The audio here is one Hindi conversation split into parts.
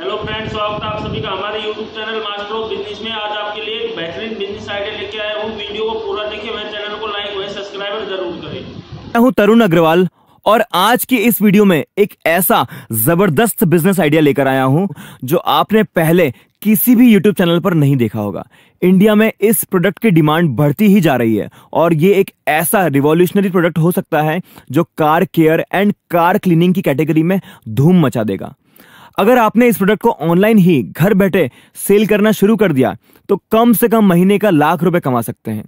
हेलो फ्रेंड्स स्वागत है आप सभी का हमारे YouTube channel master of business में आज आपके लिए एक बेहतरीन बिजनेस आइडिया लेके आया हूँ वीडियो को पूरा देखिए मेरे चैनल को लाइक व सब्सक्राइब जरूर करें मैं हूँ तरुण अग्रवाल और आज की इस वीडियो में एक ऐसा जबरदस्त बिजनेस आइडिया लेकर आया हूं जो आपने पहले किसी भी YouTube चैनल पर नहीं देखा होगा इंडिया में इस प्रोडक्ट की डिमांड बढ़ती ही जा रही है और ये एक ऐसा रिवॉल्यूशनरी प्रोडक्ट हो सकता है जो car care and car cleaning की कैटेगरी में धूम मचा देगा अगर आपने इस प्रोडक्ट को ऑनलाइन ही घर बैठे सेल करना शुरू कर दिया तो कम से कम महीने का लाख रुपए कमा सकते हैं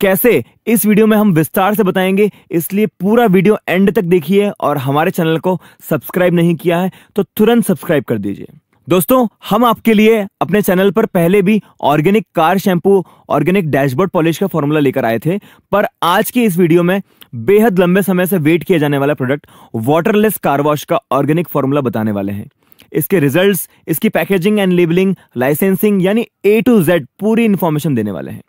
कैसे इस वीडियो में हम विस्तार से बताएंगे इसलिए पूरा वीडियो एंड तक देखिए और हमारे चैनल को सब्सक्राइब नहीं किया है तो तुरंत सब्सक्राइब कर दीजिए दोस्तों हम आपके लिए अपने चैनल पर पहले भी organic car shampoo organic dashboard polish का फॉर्मूला लेकर आए थे पर आज की इस वीडियो में बेहद लंबे समय से वेट किया जाने वाला प्रोडक्ट वाटरलेस कार वॉश का ऑर्गेनिक फॉर्मूला बताने वाले हैं इसके रिजल्ट्स इसकी पैकेजिंग एंड लेबलिंग लाइसेंसिंग यानी ए टू जेड पूरी इन्फॉर्मेशन देने वाले हैं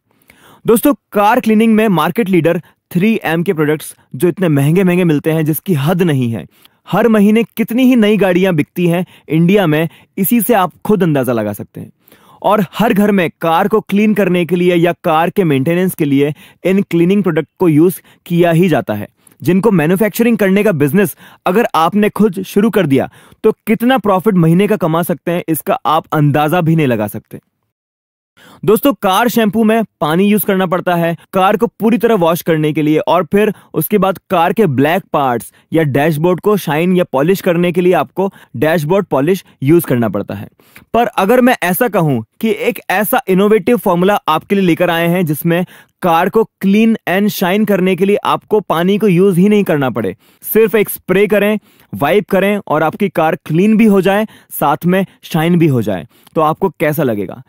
दोस्तों कार क्लीनिंग में मार्केट लीडर थ्री एम के प्रोडक्ट्स जो इतने महंगे महंगे मिलते हैं जिसकी हद नहीं है हर महीने कितनी ही नई गाड़ियां बिकती हैं इंडिया में इसी से आप खुद अंदाज़ा लगा सकते हैं और हर घर में कार को क्लीन करने के लिए या कार के मेंटेनेंस के लिए इन क्लीनिंग प्रोडक्ट को यूज़ किया ही जाता है जिनको मैन्युफैक्चरिंग करने का बिजनेस अगर आपने खुद शुरू कर दिया तो कितना प्रॉफिट महीने का कमा सकते हैं इसका आप अंदाजा भी नहीं लगा सकते दोस्तों कार शैम्पू में पानी यूज करना पड़ता है कार को पूरी तरह वॉश करने के लिए और फिर उसके बाद कार के ब्लैक पार्ट्स या डैशबोर्ड को शाइन या पॉलिश करने के लिए आपको डैशबोर्ड पॉलिश यूज करना पड़ता है पर अगर मैं ऐसा कहूं कि एक ऐसा इनोवेटिव फॉर्मूला आपके लिए लेकर आए हैं जिसमें कार को क्लीन एंड शाइन करने के लिए आपको पानी को यूज ही नहीं करना पड़े सिर्फ एक स्प्रे करें वाइप करें और आपकी कार क्लीन भी हो जाए साथ में शाइन भी हो जाए तो आपको कैसा लगेगा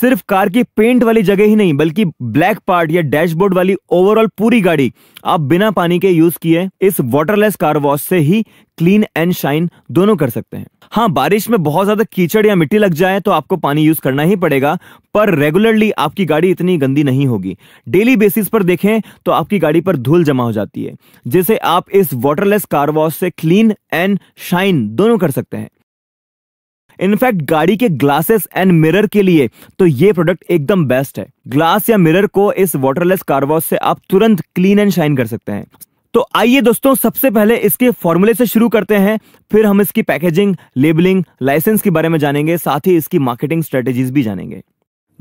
सिर्फ कार की पेंट वाली जगह ही नहीं बल्कि ब्लैक पार्ट या डैशबोर्ड वाली ओवरऑल पूरी गाड़ी आप बिना पानी के यूज किए इस वाटरलेस कार वॉश से ही क्लीन एंड शाइन दोनों कर सकते हैं हाँ बारिश में बहुत ज्यादा कीचड़ या मिट्टी लग जाए तो आपको पानी यूज करना ही पड़ेगा पर रेगुलरली आपकी गाड़ी इतनी गंदी नहीं होगी डेली बेसिस पर देखें तो आपकी गाड़ी पर धूल जमा हो जाती है जिसे आप इस वाटरलेस कार वॉश से क्लीन एंड शाइन दोनों कर सकते हैं इनफैक्ट गाड़ी के ग्लासेस एंड मिरर के लिए तो ये प्रोडक्ट एकदम बेस्ट है ग्लास या मिरर को इस वाटरलेस कार वॉश से आप तुरंत क्लीन एंड शाइन कर सकते हैं तो आइए दोस्तों सबसे पहले इसके फॉर्मूले से शुरू करते हैं फिर हम इसकी पैकेजिंग लेबलिंग लाइसेंस के बारे में जानेंगे साथ ही इसकी मार्केटिंग स्ट्रेटेजीज भी जानेंगे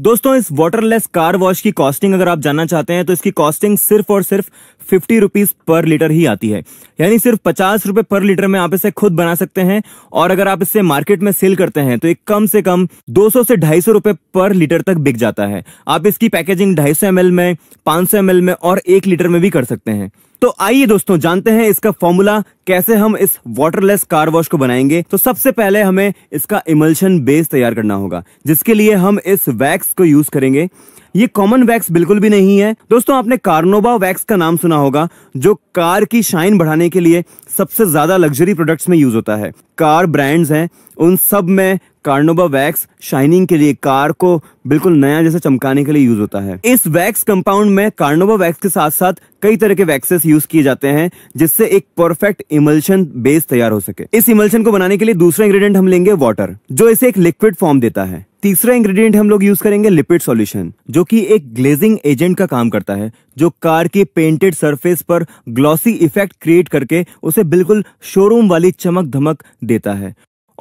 दोस्तों इस वाटरलेस कार वॉश की कॉस्टिंग अगर आप जानना चाहते हैं तो इसकी कॉस्टिंग सिर्फ और सिर्फ फिफ्टी रुपीज पर लीटर ही आती है यानी सिर्फ पचास रुपए पर लीटर में आप इसे खुद बना सकते हैं और अगर आप इसे मार्केट में सेल करते हैं तो एक कम से कम 200 से ढाई सौ रुपए पर लीटर तक बिक जाता है आप इसकी पैकेजिंग ढाई सौ में पांच सौ में और एक लीटर में भी कर सकते हैं तो आइए दोस्तों जानते हैं इसका फॉर्मूला कैसे हम इस वाटरलेस कार वॉश को बनाएंगे तो सबसे पहले हमें इसका इमल्शन बेस तैयार करना होगा जिसके लिए हम इस वैक्स को यूज करेंगे ये कॉमन वैक्स बिल्कुल भी नहीं है दोस्तों आपने कार्नोबा वैक्स का नाम सुना होगा जो कार की शाइन बढ़ाने के लिए सबसे ज्यादा लग्जरी प्रोडक्ट्स में यूज होता है कार ब्रांड्स हैं उन सब में कार्नोबा वैक्स शाइनिंग के लिए कार को बिल्कुल नया जैसे चमकाने के लिए यूज होता है इस वैक्स कंपाउंड में कार्नोबा वैक्स के साथ साथ कई तरह के वैक्सेस यूज किए जाते हैं जिससे एक परफेक्ट इमल्शन बेस तैयार हो सके इस इमल्शन को बनाने के लिए दूसरा इंग्रेडिएंट हम लेंगे वाटर जो इसे एक लिक्विड फॉर्म देता है तीसरा इंग्रेडिएंट हम लोग यूज करेंगे लिपिड सॉल्यूशन जो कि एक ग्लेजिंग एजेंट का काम करता है जो कार की पेंटेड सरफेस पर ग्लॉसी इफेक्ट क्रिएट करके उसे बिल्कुल शोरूम वाली चमक धमक देता है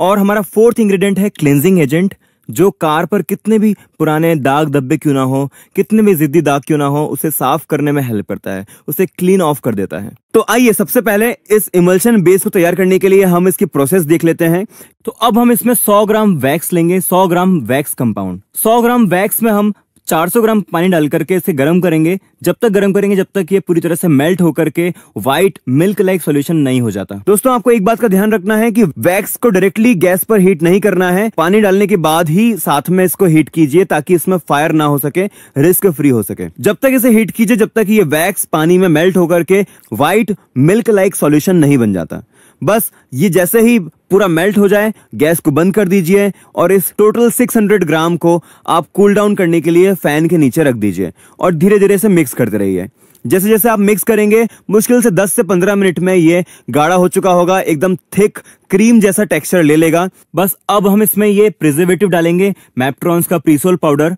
और हमारा फोर्थ इंग्रेडिएंट है क्लेंजिंग एजेंट जो कार पर कितने भी पुराने दाग धब्बे क्यों ना हो कितने भी जिद्दी दाग क्यों ना हो उसे साफ करने में हेल्प करता है उसे क्लीन ऑफ कर देता है तो आइए सबसे पहले इस इमल्शन बेस को तैयार करने के लिए हम इसकी प्रोसेस देख लेते हैं तो अब हम इसमें 100 ग्राम वैक्स लेंगे 100 gram wax compound 100 gram wax में हम 400 ग्राम पानी डाल करके इसे गर्म करेंगे जब तक गर्म करेंगे जब तक ये पूरी तरह से मेल्ट होकर के व्हाइट मिल्क लाइक सोल्यूशन नहीं हो जाता दोस्तों आपको एक बात का ध्यान रखना है कि वैक्स को डायरेक्टली गैस पर हीट नहीं करना है पानी डालने के बाद ही साथ में इसको हीट कीजिए ताकि इसमें फायर ना हो सके रिस्क फ्री हो सके जब तक इसे हीट कीजिए जब तक ये वैक्स पानी में मेल्ट होकर के व्हाइट मिल्क लाइक सोल्यूशन नहीं बन जाता बस ये जैसे ही पूरा मेल्ट हो जाए गैस को बंद कर दीजिए और इस टोटल 600 ग्राम को आप कूल डाउन करने के लिए फैन के नीचे रख दीजिए और धीरे धीरे से मिक्स करते रहिए जैसे जैसे आप मिक्स करेंगे मुश्किल से 10 से 15 मिनट में ये गाढ़ा हो चुका होगा एकदम थिक क्रीम जैसा टेक्सचर ले लेगा बस अब हम इसमें ये प्रिजर्वेटिव डालेंगे मैप्ट्रॉन्स का प्रीसोल पाउडर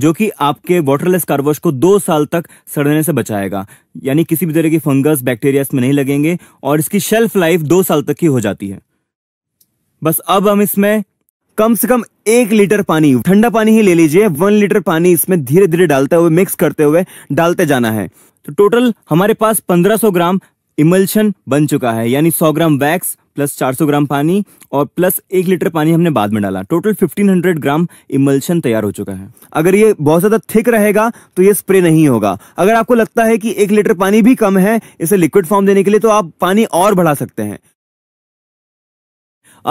जो कि आपके वाटरलेस कारवॉश को दो साल तक सड़ने से बचाएगा यानी किसी भी तरह की फंगस बैक्टीरिया इसमें नहीं लगेंगे और इसकी शेल्फ लाइफ दो साल तक की हो जाती है बस अब हम इसमें कम से कम एक लीटर पानी ठंडा पानी ही ले लीजिए वन लीटर पानी इसमें धीरे धीरे डालते हुए मिक्स करते हुए डालते जाना है तो टोटल हमारे पास 1500 ग्राम इमल्शन बन चुका है यानी 100 ग्राम वैक्स प्लस 400 ग्राम पानी और प्लस एक लीटर पानी हमने बाद में डाला टोटल 1500 ग्राम इमल्शन तैयार हो चुका है अगर ये बहुत ज़्यादा थिक रहेगा तो ये स्प्रे नहीं होगा अगर आपको लगता है कि एक लीटर पानी भी कम है इसे लिक्विड फॉर्म देने के लिए तो आप पानी और बढ़ा सकते हैं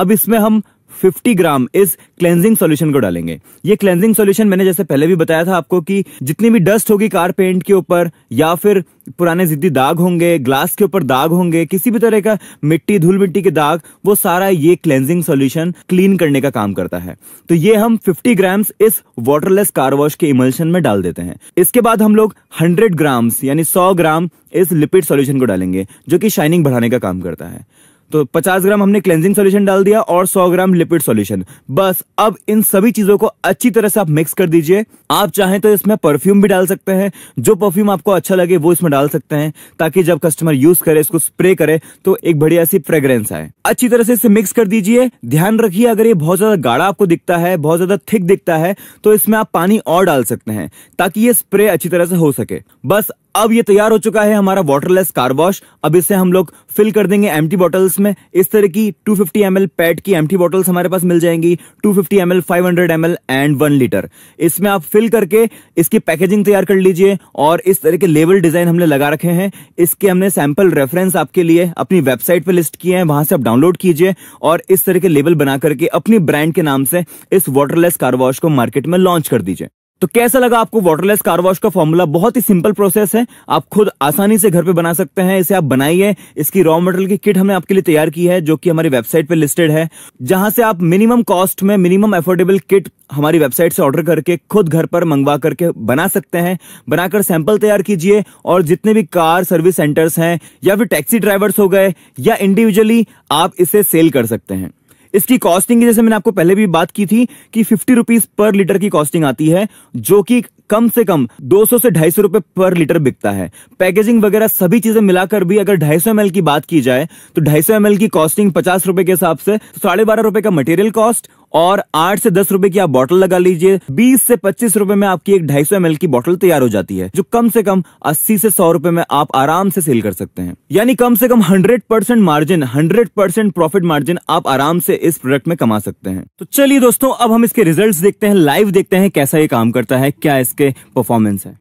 अब इसमें हम 50 ग्राम इस क्लेंजिंग सॉल्यूशन को डालेंगे ये क्लेंजिंग सॉल्यूशन मैंने जैसे पहले भी बताया था आपको कि जितनी भी डस्ट होगी कार पेंट के ऊपर या फिर पुराने जिद्दी दाग होंगे ग्लास के ऊपर दाग होंगे किसी भी तरह का मिट्टी धूल मिट्टी के दाग वो सारा ये क्लेंजिंग सॉल्यूशन क्लीन करने का काम करता है तो ये हम 50 ग्राम्स इस वाटरलेस कार वॉश के इमल्शन में डाल देते हैं इसके बाद हम लोग 100 ग्राम्स यानी 100 ग्राम इस लिपिड सॉल्यूशन को डालेंगे जो कि शाइनिंग बढ़ाने का काम करता है तो 50 ग्राम हमने क्लेंजिंग सॉल्यूशन डाल दिया और 100 ग्राम लिपिड सॉल्यूशन बस अब इन सभी चीजों को अच्छी तरह से आप मिक्स कर दीजिए आप चाहें तो इसमें परफ्यूम भी डाल सकते हैं जो परफ्यूम आपको अच्छा लगे वो इसमें डाल सकते हैं ताकि जब कस्टमर यूज करे इसको स्प्रे करे तो एक बढ़िया सी फ्रेग्रेंस आए अच्छी तरह से इसे मिक्स कर दीजिए ध्यान रखिए अगर ये बहुत ज्यादा गाढ़ा आपको दिखता है बहुत ज्यादा थिक दिखता है तो इसमें आप पानी और डाल सकते हैं ताकि ये स्प्रे अच्छी तरह से हो सके बस अब ये तैयार हो चुका है हमारा वाटरलेस कार वॉश अब इसे हम लोग फिल कर देंगे एम्प्टी बॉटल्स में इस तरह की 250 फिफ्टी पैड की एम्प्टी बॉटल्स हमारे पास मिल जाएंगी 250 फिफ्टी 500 ml एंड 1 लीटर इसमें आप फिल करके इसकी पैकेजिंग तैयार कर लीजिए और इस तरह के लेबल डिजाइन हमने लगा रखे हैं इसके हमने सैंपल रेफरेंस आपके लिए अपनी वेबसाइट पर लिस्ट किए हैं वहां से आप डाउनलोड कीजिए और इस तरह के लेबल बना करके अपनी ब्रांड के नाम से इस वाटरलेस कार वॉश को मार्केट में लॉन्च कर दीजिए तो कैसा लगा आपको वाटरलेस कार वॉश का फॉर्मूला बहुत ही सिंपल प्रोसेस है आप खुद आसानी से घर पे बना सकते हैं इसे आप बनाइए इसकी रॉ मटेरियल की किट हमने आपके लिए तैयार की है जो कि हमारी वेबसाइट पे लिस्टेड है जहां से आप मिनिमम कॉस्ट में मिनिमम एफोर्डेबल किट हमारी वेबसाइट से ऑर्डर करके खुद घर पर मंगवा करके बना सकते हैं बनाकर सैंपल तैयार कीजिए और जितने भी कार सर्विस सेंटर्स हैं या फिर टैक्सी ड्राइवर्स हो गए या इंडिविजुअली आप इसे सेल कर सकते हैं इसकी कॉस्टिंग जैसे मैंने आपको पहले भी बात की थी कि फिफ्टी रुपीज पर लीटर की कॉस्टिंग आती है जो कि कम से कम 200 से ढाई सौ रुपए पर लीटर बिकता है पैकेजिंग वगैरह सभी चीजें मिलाकर भी अगर ढाई सौ की बात की जाए तो ढाई सौ की कॉस्टिंग पचास रुपए के हिसाब से साढ़े बारह रुपए का मटेरियल कॉस्ट और आठ से दस रुपए की आप बॉटल लगा लीजिए बीस से पच्चीस रुपए में आपकी एक ढाई सौ की बॉटल तैयार हो जाती है जो कम से कम अस्सी से सौ रुपए में आप आराम से सेल कर सकते हैं यानी कम से कम hundred percent margin hundred percent profit margin आप आराम से इस प्रोडक्ट में कमा सकते हैं तो चलिए दोस्तों अब हम इसके रिजल्ट देखते हैं लाइव देखते हैं कैसा ये काम करता है क्या इसके परफॉर्मेंस है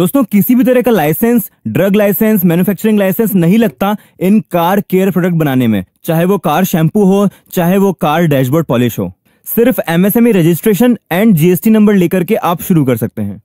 दोस्तों किसी भी तरह का licence drug licence manufacturing licence नहीं लगता इन कार केयर प्रोडक्ट बनाने में चाहे वो कार शैम्पू हो चाहे वो कार डैशबोर्ड पॉलिश हो सिर्फ MSME registration and GST number लेकर के आप शुरू कर सकते हैं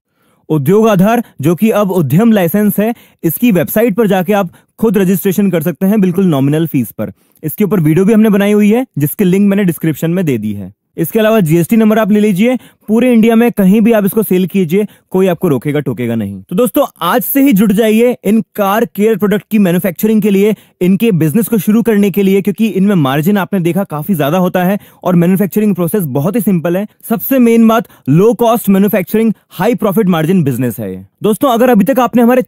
उद्योग आधार जो कि अब उद्यम लाइसेंस है इसकी वेबसाइट पर जाके आप खुद रजिस्ट्रेशन कर सकते हैं बिल्कुल नॉमिनल फीस पर इसके ऊपर वीडियो भी हमने बनाई हुई है जिसकी लिंक मैंने डिस्क्रिप्शन में दे दी है इसके अलावा जीएसटी नंबर आप ले लीजिए पूरे इंडिया में कहीं भी आप इसको सेल कीजिए कोई आपको रोकेगा टोकेगा नहीं तो दोस्तों आज से ही जुट जाइए इन कार केयर प्रोडक्ट की मैन्युफैक्चरिंग के लिए इनके बिजनेस को शुरू करने के लिए क्योंकि इनमें मार्जिन आपने देखा काफी ज्यादा होता है और मैन्युफैक्चरिंग प्रोसेस बहुत ही सिंपल है सबसे मेन बात low cost manufacturing high profit margin business है दोस्तों अगर अभी तक आपने हमारे